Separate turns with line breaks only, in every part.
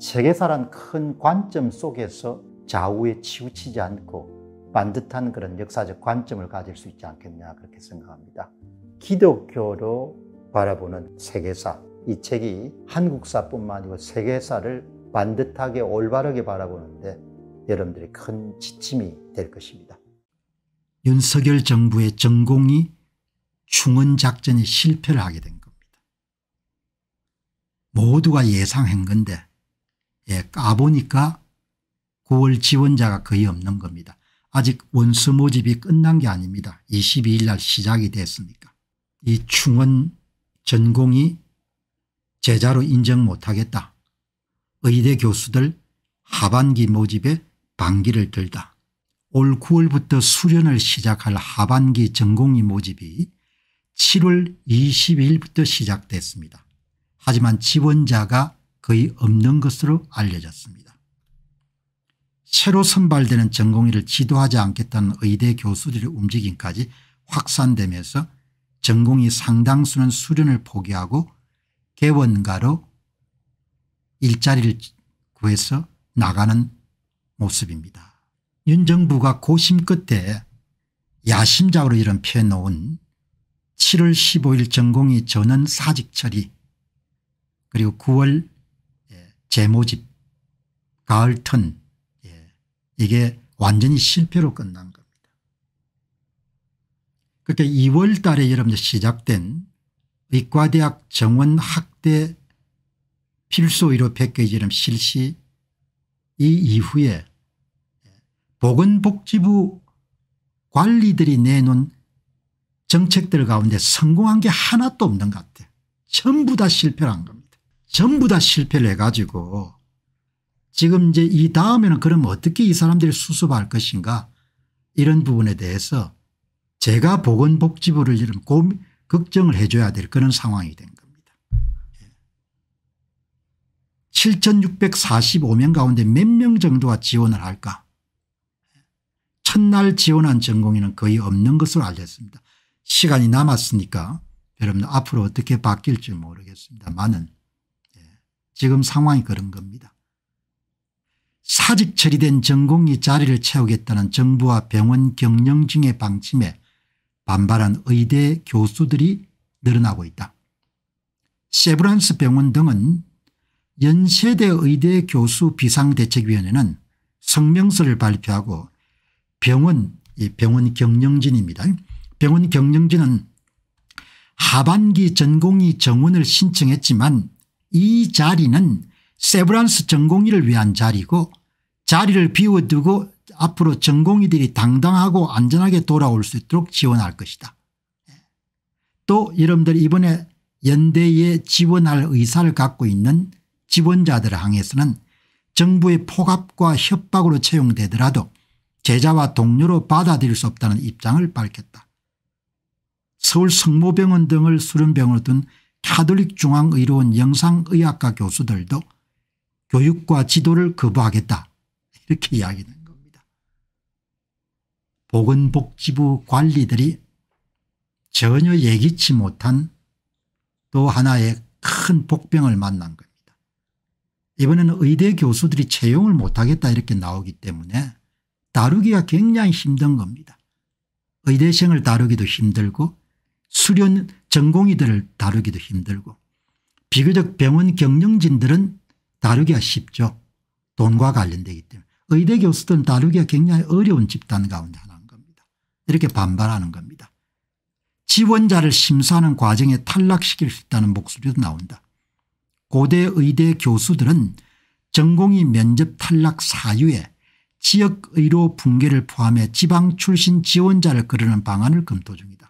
세계사란 큰 관점 속에서 좌우에 치우치지 않고 반듯한 그런 역사적 관점을 가질 수 있지 않겠냐 그렇게 생각합니다. 기독교로 바라보는 세계사 이 책이 한국사뿐만 아니고 세계사를 반듯하게 올바르게 바라보는데 여러분들이 큰 지침이 될 것입니다. 윤석열 정부의 전공이 충원 작전이 실패를 하게 된 겁니다. 모두가 예상한 건데 예, 까보니까 9월 지원자가 거의 없는 겁니다. 아직 원수 모집이 끝난 게 아닙니다. 22일 날 시작이 됐으니까. 이 충원 전공이 제자로 인정 못하겠다. 의대 교수들 하반기 모집에 반기를 들다. 올 9월부터 수련을 시작할 하반기 전공이 모집이 7월 2 2일부터 시작됐습니다. 하지만 지원자가 거의 없는 것으로 알려졌습니다. 새로 선발되는 전공의를 지도하지 않겠다는 의대 교수들의 움직임까지 확산되면서 전공의 상당수는 수련을 포기하고 개원가로 일자리를 구해서 나가는 모습입니다. 윤 정부가 고심 끝에 야심작으로 이런 표현놓은 7월 15일 전공의 전원 사직 처리 그리고 9월 제모집 가을턴 예. 이게 완전히 실패로 끝난 겁니다. 그렇게 2월 달에 여러분 시작된 의과대학 정원 학대 필수의료 패키지 실시 이 이후에 보건복지부 관리들이 내놓은 정책들 가운데 성공한 게 하나도 없는 것 같아요. 전부 다 실패한 겁니다. 전부 다 실패를 해가지고 지금 이제 이 다음에는 그럼 어떻게 이 사람들이 수습할 것인가 이런 부분에 대해서 제가 보건복지부를 이런 고민, 걱정을 해줘야 될 그런 상황이 된 겁니다. 7645명 예. 가운데 몇 명 정도가 지원을 할까 첫날 지원한 전공인은 거의 없는 것으로 알려졌습니다. 시간이 남았으니까 여러분 들 앞으로 어떻게 바뀔지 모르겠습니다만은 지금 상황이 그런 겁니다. 사직 처리된 전공이 자리를 채우겠다는 정부와 병원 경영진의 방침에 반발한 의대 교수들이 늘어나고 있다. 세브란스 병원 등은 연세대 의대 교수 비상대책위원회는 성명서를 발표하고 병원 병원 경영진입니다. 병원 경영진은 하반기 전공이 정원을 신청했지만 이 자리는 세브란스 전공의를 위한 자리고 자리를 비워두고 앞으로 전공의들이 당당하고 안전하게 돌아올 수 있도록 지원할 것이다. 또 여러분들 이번에 연대에 지원할 의사를 갖고 있는 지원자들항에서는 정부의 폭압과 협박으로 채용되더라도 제자와 동료로 받아들일 수 없다는 입장을 밝혔다. 서울 성모병원 등을 수련병으로 둔 카톨릭 중앙의료원 영상의학과 교수들도 교육과 지도를 거부하겠다 이렇게 이야기하는 겁니다. 보건복지부 관리들이 전혀 예기치 못한 또 하나의 큰 복병을 만난 겁니다. 이번에는 의대 교수들이 채용을 못하겠다 이렇게 나오기 때문에 다루기가 굉장히 힘든 겁니다. 의대생을 다루기도 힘들고 수련 전공의들을 다루기도 힘들고 비교적 병원 경영진들은 다루기가 쉽죠. 돈과 관련되기 때문에 의대 교수들은 다루기가 굉장히 어려운 집단 가운데 하나인 겁니다. 이렇게 반발하는 겁니다. 지원자를 심사하는 과정에 탈락시킬 수 있다는 목소리도 나온다. 고대 의대 교수들은 전공이 면접 탈락 사유에 지역의료 붕괴를 포함해 지방 출신 지원자를 거르는 방안을 검토 중이다.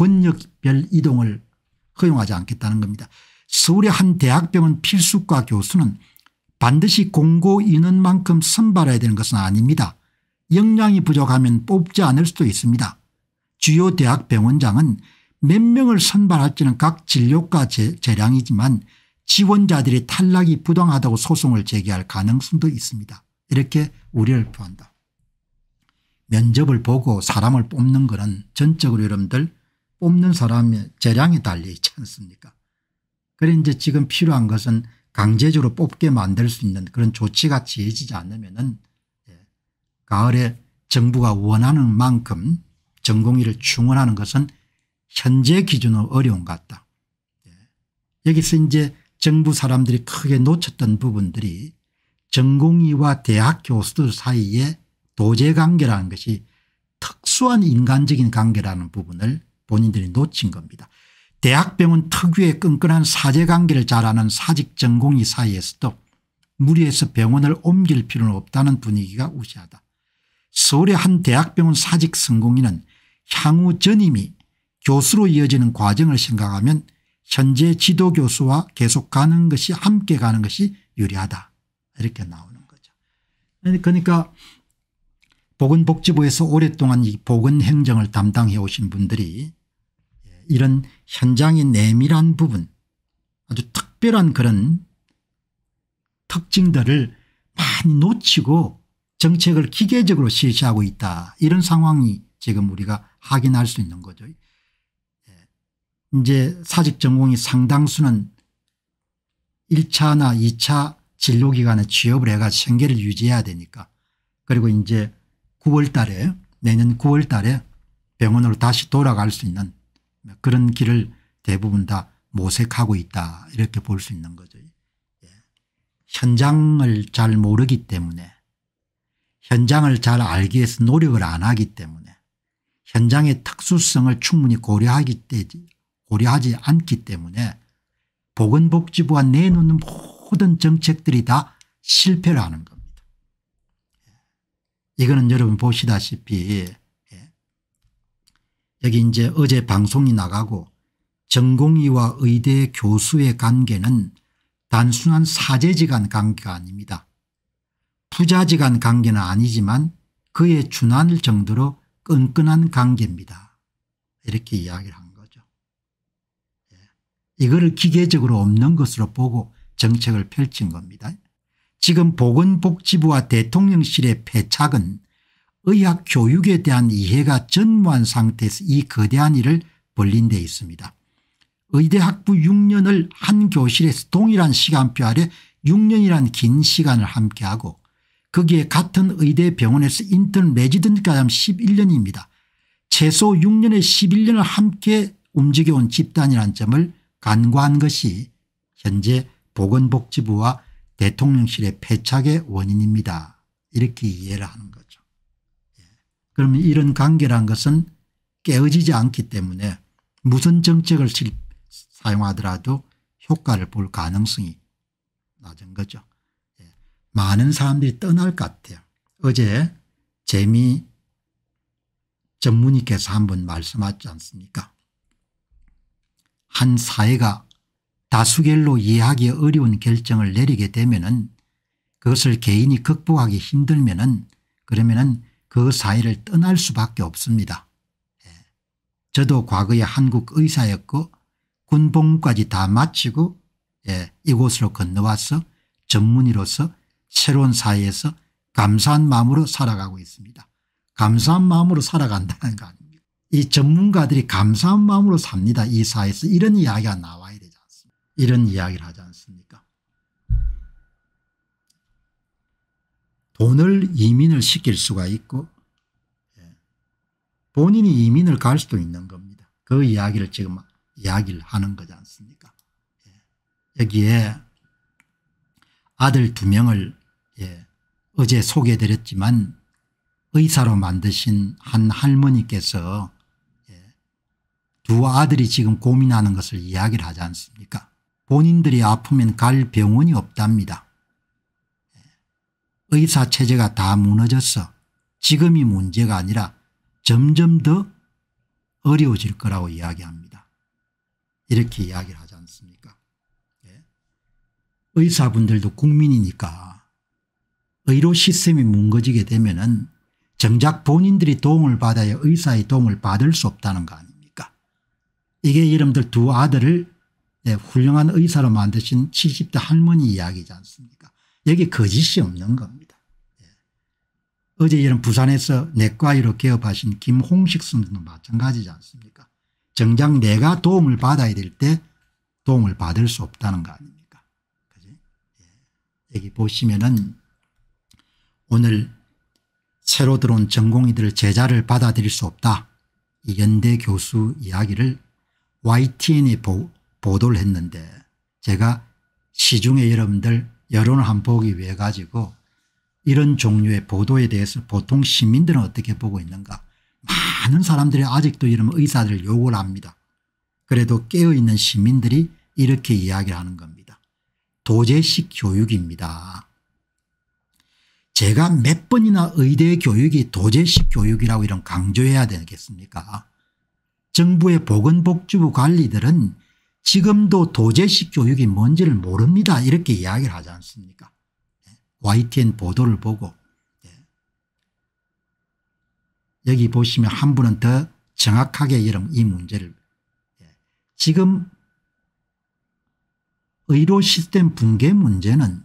권역별 이동을 허용하지 않겠다는 겁니다. 서울의 한 대학병원 필수과 교수는 반드시 공고 인원만큼 선발해야 되는 것은 아닙니다. 역량이 부족하면 뽑지 않을 수도 있습니다. 주요 대학병원장은 몇 명을 선발할지는 각 진료과 재량이지만 지원자들이 탈락이 부당하다고 소송을 제기할 가능성도 있습니다. 이렇게 우려를 표한다. 면접을 보고 사람을 뽑는 것은 전적으로 여러분들 뽑는 사람의 재량이 달려있지 않습니까 그래 이제 지금 필요한 것은 강제적으로 뽑게 만들 수 있는 그런 조치가 취해지지 않으면 은 예, 가을에 정부가 원하는 만큼 전공의를 충원하는 것은 현재 기준으로 어려운 것 같다. 예, 여기서 이제 정부 사람들이 크게 놓쳤던 부분들이 전공의와 대학 교수들 사이에 도제 관계라는 것이 특수한 인간적인 관계라는 부분을 본인들이 놓친 겁니다. 대학병원 특유의 끈끈한 사제관계를 잘하는 사직 전공의 사이에서도 무리해서 병원을 옮길 필요는 없다는 분위기가 우세하다. 서울의 한 대학병원 사직 성공인은 향후 전임이 교수로 이어지는 과정을 생각하면 현재 지도 교수와 계속 가는 것이 함께 가는 것이 유리하다 이렇게 나오는 거죠. 그러니까 보건복지부에서 오랫동안 이 보건행정을 담당해 오신 분들이 이런 현장의 내밀한 부분 아주 특별한 그런 특징들을 많이 놓치고 정책을 기계적으로 실시하고 있다 이런 상황이 지금 우리가 확인할 수 있는 거죠. 예. 이제 사직 전공이 상당수는 1차나 2차 진로기간에 취업을 해가 생계를 유지해야 되니까 그리고 이제 9월 달에 내년 9월 달에 병원으로 다시 돌아갈 수 있는 그런 길을 대부분 다 모색하고 있다 이렇게 볼 수 있는 거죠. 예. 현장을 잘 모르기 때문에 현장을 잘 알기 위해서 노력을 안 하기 때문에 현장의 특수성을 충분히 고려하기 때지 고려하지 않기 때문에 보건복지부가 내놓는 모든 정책들이 다 실패를 하는 겁니다. 예. 이거는 여러분 보시다시피 여기 이제 어제 방송이 나가고 전공의와 의대 교수의 관계는 단순한 사제지간 관계가 아닙니다. 부자지간 관계는 아니지만 그에 준할 정도로 끈끈한 관계입니다. 이렇게 이야기를 한 거죠. 예. 이거를 기계적으로 없는 것으로 보고 정책을 펼친 겁니다. 지금 보건복지부와 대통령실의 패착은 의학 교육에 대한 이해가 전무한 상태에서 이 거대한 일을 벌린 데 있습니다. 의대학부 6년을 한 교실에서 동일한 시간표 아래 6년이란 긴 시간을 함께하고 거기에 같은 의대 병원에서 인턴 레지던트까지 하면 11년입니다. 최소 6년에 11년을 함께 움직여온 집단이란 점을 간과한 것이 현재 보건복지부와 대통령실의 패착의 원인입니다. 이렇게 이해를 하는 것. 그러면 이런 관계란 것은 깨어지지 않기 때문에 무슨 정책을 사용하더라도 효과를 볼 가능성이 낮은 거죠. 예. 많은 사람들이 떠날 것 같아요. 어제 재미 전문의께서 한 번 말씀하지 않습니까 한 사회가 다수결로 이해하기 어려운 결정을 내리게 되면 은 그것을 개인이 극복하기 힘들면 은 그러면 은그 사이를 떠날 수밖에 없습니다. 예. 저도 과거에 한국 의사였고 군복무까지 다 마치고 예, 이곳으로 건너와서 전문의로서 새로운 사회에서 감사한 마음으로 살아가고 있습니다. 감사한 마음으로 살아간다는 거 아닙니까 이 전문가들이 감사한 마음으로 삽니다. 이 사회에서 이런 이야기가 나와야 되지 않습니까 이런 이야기를 하지 않습니까 돈을 이민을 시킬 수가 있고 예, 본인이 이민을 갈 수도 있는 겁니다. 그 이야기를 지금 이야기를 하는 거지 않습니까? 예, 여기에 아들 두 명을 예, 어제 소개드렸지만 해 의사로 만드신 한 할머니께서 두 아들이 지금 고민하는 것을 이야기를 하지 않습니까? 본인들이 아프면 갈 병원이 없답니다. 의사체제가 다 무너졌어. 지금이 문제가 아니라 점점 더 어려워질 거라고 이야기합니다. 이렇게 이야기를 하지 않습니까? 예? 의사분들도 국민이니까 의료 시스템이 뭉거지게 되면 은 정작 본인들이 도움을 받아야 의사의 도움을 받을 수 없다는 거 아닙니까? 이게 여러분들 두 아들을 예, 훌륭한 의사로 만드신 70대 할머니 이야기지 않습니까? 여기 거짓이 없는 겁니다. 예. 어제 이런 부산에서 내과의로 개업하신 김홍식 선생도 마찬가지지 않습니까 정작 내가 도움을 받아야 될 때 도움을 받을 수 없다는 거 아닙니까 그지? 예. 여기 보시면은 오늘 새로 들어온 전공의들 제자를 받아들일 수 없다. 연대 교수 이야기를 YTN이 보도를 했는데 제가 시중에 여러분들 여론을 한 보기 위해 가지고 이런 종류의 보도에 대해서 보통 시민들은 어떻게 보고 있는가 많은 사람들이 아직도 이런 의사들을 욕을 합니다. 그래도 깨어있는 시민들이 이렇게 이야기를 하는 겁니다. 도제식 교육입니다. 제가 몇 번이나 의대 교육이 도제식 교육이라고 이런 강조해야 되겠습니까 정부의 보건복지부 관리들은 지금도 도제식 교육이 뭔지를 모릅니다. 이렇게 이야기를 하지 않습니까? YTN 예? 보도를 보고 예. 여기 보시면 한 분은 더 정확하게 여러이 문제를 예. 지금 의료 시스템 붕괴 문제는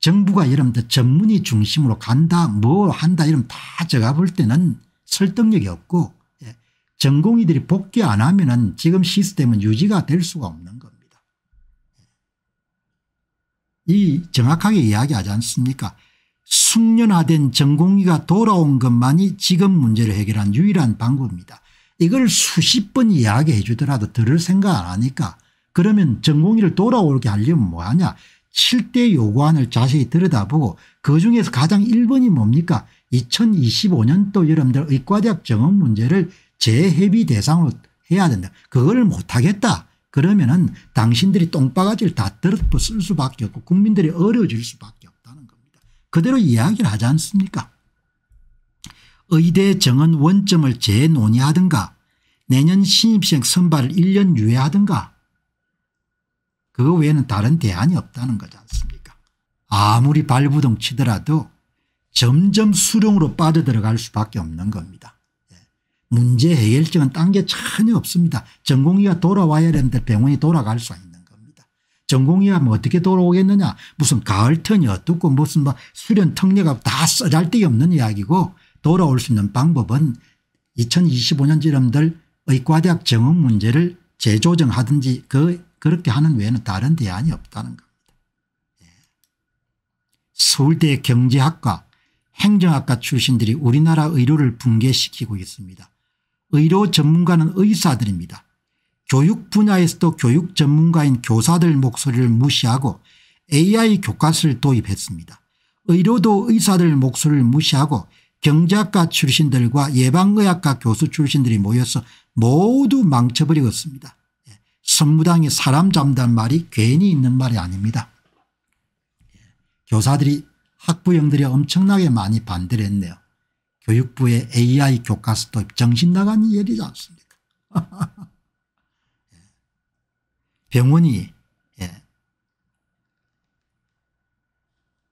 정부가 여러분 더 전문의 중심으로 간다 뭘 한다 이러면 다 제가 볼 때는 설득력이 없고 전공의들이 복귀 안 하면 은 지금 시스템은 유지가 될 수가 없는 겁니다. 이 정확하게 이야기하지 않습니까 숙련화된 전공의가 돌아온 것만이 지금 문제를 해결한 유일한 방법입니다. 이걸 수십 번 이야기해 주더라도 들을 생각 안 하니까 그러면 전공의를 돌아오게 하려면 뭐하냐 7대 요구안을 자세히 들여다보고 그중에서 가장 1번이 뭡니까 2025년도 여러분들 의과대학 정원 문제를 재협비 대상으로 해야 된다. 그걸 못하겠다. 그러면은 당신들이 똥바가지를 다 들어도 쓸 수밖에 없고 국민들이 어려워질 수밖에 없다는 겁니다. 그대로 이야기를 하지 않습니까 의대 정원 원점을 재논의하든가 내년 신입생 선발을 1년 유예하든가 그거 외에는 다른 대안이 없다는 거지 않습니까 아무리 발부동 치더라도 점점 수령으로 빠져들어갈 수밖에 없는 겁니다. 문제 해결책은 딴 게 전혀 없습니다. 전공의가 돌아와야 되는데 병원이 돌아갈 수 있는 겁니다. 전공의가 뭐 어떻게 돌아오겠느냐 무슨 가을턴이 어떻고 무슨 뭐 수련 특례가 다 쓰잘데기 없는 이야기고 돌아올 수 있는 방법은 2025년 지름들 의과대학 정원 문제를 재조정하든지 그 그렇게 하는 외에는 다른 대안이 없다는 겁니다. 예. 서울대 경제학과 행정학과 출신들이 우리나라 의료를 붕괴시키고 있습니다. 의료 전문가는 의사들입니다. 교육 분야에서도 교육 전문가인 교사들 목소리를 무시하고 AI 교과서를 도입했습니다. 의료도 의사들 목소리를 무시하고 경제학과 출신들과 예방의학과 교수 출신들이 모여서 모두 망쳐버리겠습니다. 예, 선무당이 사람 잡는 말이 괜히 있는 말이 아닙니다. 예, 교사들이 학부형들이 엄청나게 많이 반대를 했네요. 교육부의 AI 교과서 도 정신 나간 일이지 않습니까 예. 병원이 예.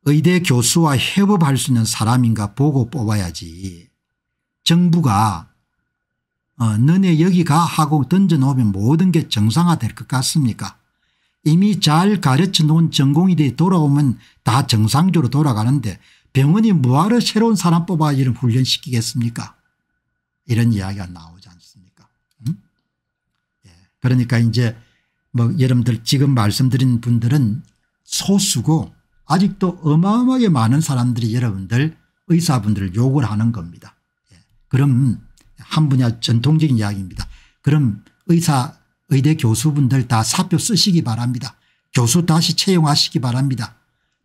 의대 교수와 협업할 수 있는 사람인가 보고 뽑아야지 정부가 어, 너네 여기 가 하고 던져놓으면 모든 게 정상화될 것 같습니까 이미 잘 가르쳐 놓은 전공이 돼 돌아오면 다 정상적으로 돌아가는데 병원이 뭐하러 새로운 사람 뽑아 이런 훈련시키겠습니까 이런 이야기가 나오지 않습니까 음? 예. 그러니까 이제 뭐 여러분들 지금 말씀드린 분들은 소수고 아직도 어마어마하게 많은 사람들이 여러분들 의사분들을 욕을 하는 겁니다. 예. 그럼 한 분야 전통적인 이야기입니다. 그럼 의사 의대 교수분들 다 사표 쓰시기 바랍니다. 교수 다시 채용하시기 바랍니다.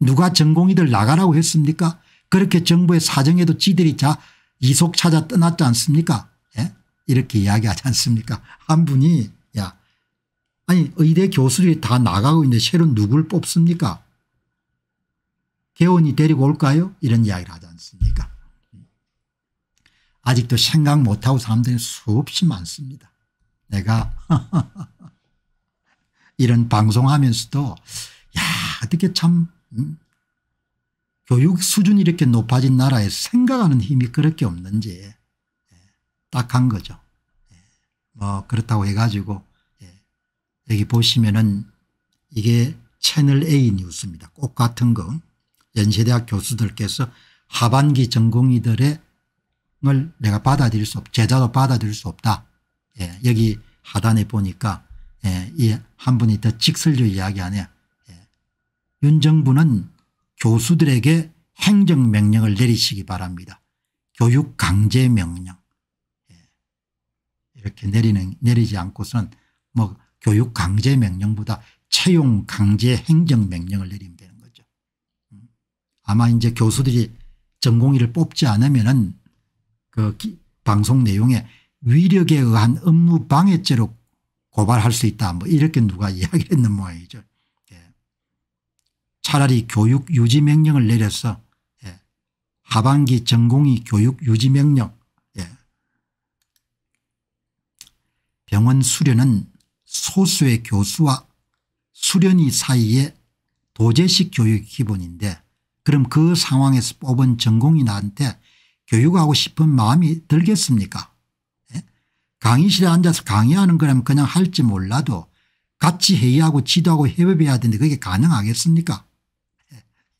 누가 전공이들 나가라고 했습니까 그렇게 정부의 사정에도 지들이 자 이속 찾아 떠났지 않습니까 예? 이렇게 이야기하지 않습니까 한 분이 야 아니 의대 교수들이 다 나가고 있는데 새로 누굴 뽑습니까 개원이 데리고 올까요 이런 이야기를 하지 않습니까 아직도 생각 못하고 사람들이 수없이 많습니다 내가 이런 방송하면서도 야 어떻게 참 음? 교육 수준이 이렇게 높아진 나라에 생각하는 힘이 그렇게 없는지 예, 딱한 거죠. 예, 뭐 그렇다고 해가지고 예, 여기 보시면은 이게 채널 A 뉴스입니다. 꽃 같은 거 연세대학 교수들께서 하반기 전공의들의 을 내가 받아들일 수 없, 제자도 받아들일 수 없다. 여기 하단에 보니까 이한 분이 더 직설적 이야기하네. 윤 정부는 교수들에게 행정명령을 내리시기 바랍니다. 교육 강제 명령. 예. 이렇게 내리는, 내리지 않고서뭐 교육 강제 명령보다 채용 강제 행정 명령을 내리면 되는 거죠. 음. 아마 이제 교수들이 전공의를 뽑지 않으면은 그 방송 내용에 위력에 의한 업무 방해죄로 고발할 수 있다. 뭐 이렇게 누가 이야기 했는 모양이죠. 차라리 교육 유지 명령을 내려서 예. 하반기 전공이 교육 유지 명령 예. 병원 수련은 소수의 교수와 수련이 사이에 도제식 교육이 기본인데 그럼 그 상황에서 뽑은 전공이 나한테 교육하고 싶은 마음이 들겠습니까 예? 강의실에 앉아서 강의하는 거라면 그냥 할지 몰라도 같이 회의하고 지도하고 협업해야 되는데 그게 가능하겠습니까